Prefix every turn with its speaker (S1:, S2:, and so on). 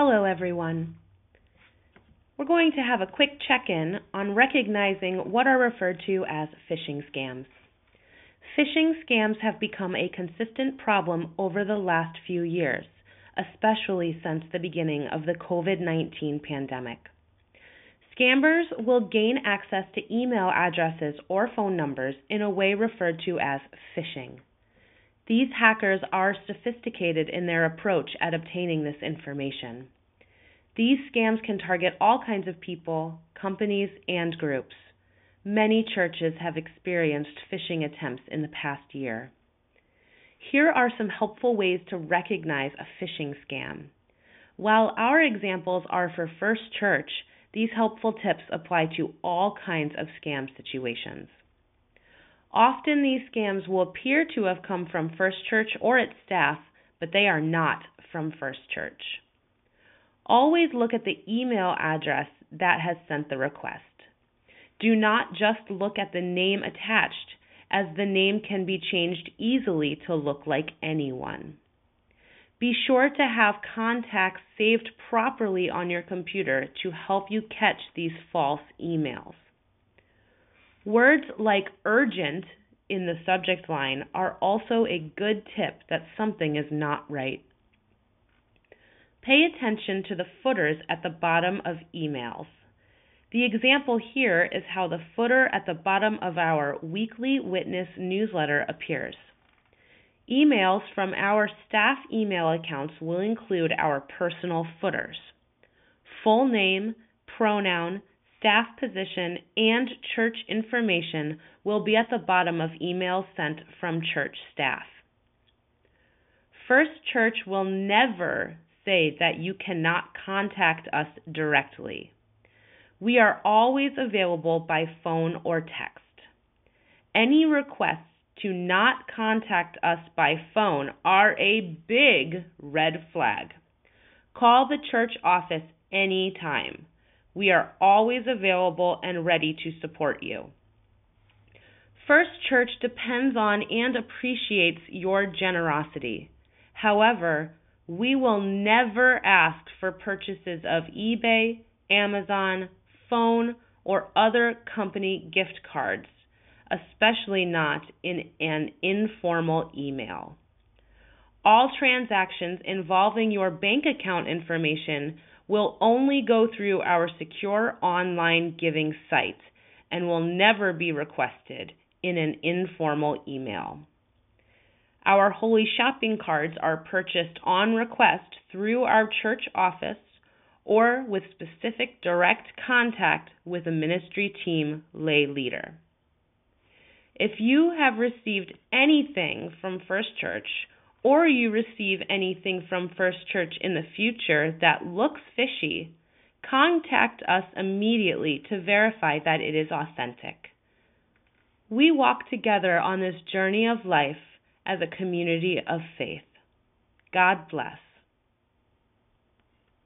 S1: Hello, everyone. We're going to have a quick check in on recognizing what are referred to as phishing scams. Phishing scams have become a consistent problem over the last few years, especially since the beginning of the COVID 19 pandemic. Scammers will gain access to email addresses or phone numbers in a way referred to as phishing. These hackers are sophisticated in their approach at obtaining this information. These scams can target all kinds of people, companies, and groups. Many churches have experienced phishing attempts in the past year. Here are some helpful ways to recognize a phishing scam. While our examples are for First Church, these helpful tips apply to all kinds of scam situations. Often these scams will appear to have come from First Church or its staff, but they are not from First Church. Always look at the email address that has sent the request. Do not just look at the name attached, as the name can be changed easily to look like anyone. Be sure to have contacts saved properly on your computer to help you catch these false emails. Words like urgent in the subject line are also a good tip that something is not right. Pay attention to the footers at the bottom of emails. The example here is how the footer at the bottom of our weekly witness newsletter appears. Emails from our staff email accounts will include our personal footers full name, pronoun, staff position, and church information will be at the bottom of emails sent from church staff. First Church will never say that you cannot contact us directly. We are always available by phone or text. Any requests to not contact us by phone are a big red flag. Call the church office anytime. We are always available and ready to support you. First Church depends on and appreciates your generosity. However, we will never ask for purchases of eBay, Amazon, phone, or other company gift cards, especially not in an informal email all transactions involving your bank account information will only go through our secure online giving site and will never be requested in an informal email. Our holy shopping cards are purchased on request through our church office or with specific direct contact with a ministry team lay leader. If you have received anything from First Church, or you receive anything from First Church in the future that looks fishy, contact us immediately to verify that it is authentic. We walk together on this journey of life as a community of faith. God bless.